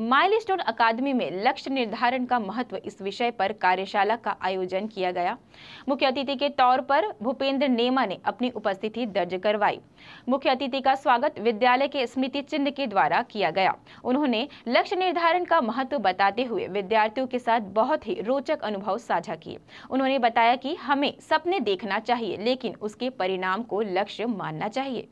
milestone अकादमी में लक्ष्य निर्धारण का महत्व इस विषय पर कार्यशाला का आयोजन किया गया मुख्य अतिथि के तौर पर भूपेंद्र नेमा ने अपनी उपस्थिति दर्ज करवाई मुख्य अतिथि का स्वागत विद्यालय के स्मृति चिन्ह के द्वारा किया गया उन्होंने लक्ष्य निर्धारण का महत्व बताते हुए विद्यार्थियों के साथ बहुत ही रोचक अनुभव साझा किए उन्होंने बताया कि हमें सपने देखना चाहिए लेकिन उसके परिणाम को लक्ष्य मानना चाहिए